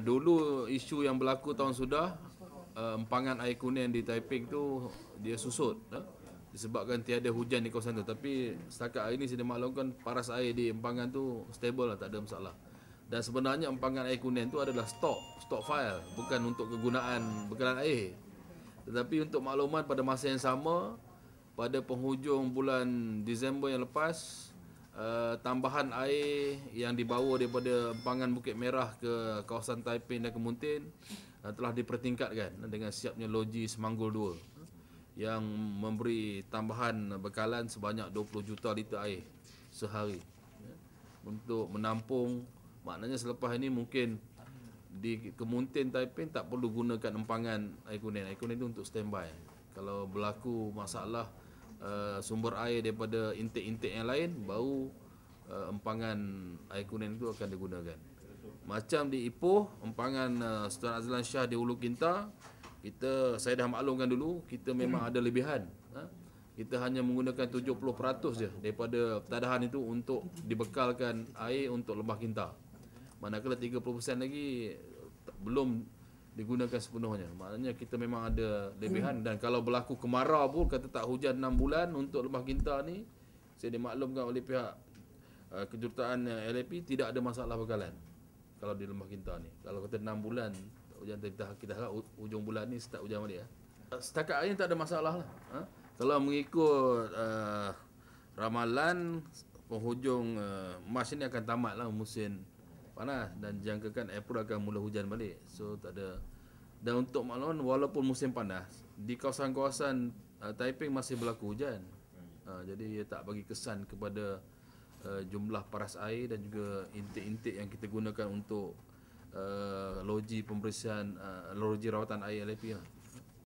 dulu isu yang berlaku tahun sudah uh, empangan air kuning di Taiping tu dia susut uh, disebabkan tiada hujan di kawasan tu tapi setakat hari ini saya maklumkan paras air di empangan tu stable lah tak ada masalah dan sebenarnya empangan air kuning tu adalah stok stok file bukan untuk kegunaan bekalan air tetapi untuk makluman pada masa yang sama pada penghujung bulan Disember yang lepas Eh, tambahan air yang dibawa daripada empangan Bukit Merah ke kawasan Taiping dan Kemuntin uh, telah dipertingkatkan dengan siapnya loji Semanggul 2 yang memberi tambahan bekalan sebanyak 20 juta liter air sehari ya, untuk menampung maknanya selepas ini mungkin di Kemuntin Taiping tak perlu gunakan empangan air kuning air kuning itu untuk standby kalau berlaku masalah uh, sumber air daripada intik-intik yang lain baru uh, empangan air kuning itu akan digunakan. Macam di Ipoh, empangan uh, Sultan Azlan Shah di Ulu Kinta, kita saya dah maklumkan dulu, kita memang hmm. ada lebihan. Ha? Kita hanya menggunakan 70% je daripada tadahan itu untuk dibekalkan air untuk lembah Kinta. Manakala 30% lagi belum digunakan sepenuhnya. Maknanya kita memang ada lebihan hmm. dan kalau berlaku kemarau pun kata tak hujan 6 bulan untuk lembah Ginta ni saya dimaklumkan oleh pihak uh, eh, kejurutaan eh, LAP tidak ada masalah bekalan kalau di lembah Ginta ni. Kalau kata 6 bulan hujan kita, kita harap hujung bulan ni start hujan balik ya. Eh, setakat ini tak ada masalah lah. Ha? Kalau mengikut uh, ramalan penghujung uh, Mac ini akan tamat lah musim panas dan jangkakan April akan mula hujan balik. So tak ada dan untuk maklumat walaupun musim panas di kawasan-kawasan uh, Taiping masih berlaku hujan. Hmm. Uh, jadi ia tak bagi kesan kepada uh, jumlah paras air dan juga intik-intik yang kita gunakan untuk uh, loji pembersihan uh, loji rawatan air LAP lah. Uh.